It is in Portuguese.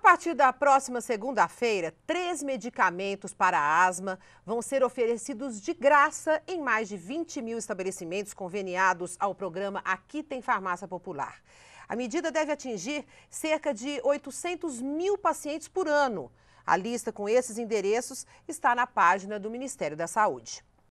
A partir da próxima segunda-feira, três medicamentos para asma vão ser oferecidos de graça em mais de 20 mil estabelecimentos conveniados ao programa Aqui Tem Farmácia Popular. A medida deve atingir cerca de 800 mil pacientes por ano. A lista com esses endereços está na página do Ministério da Saúde.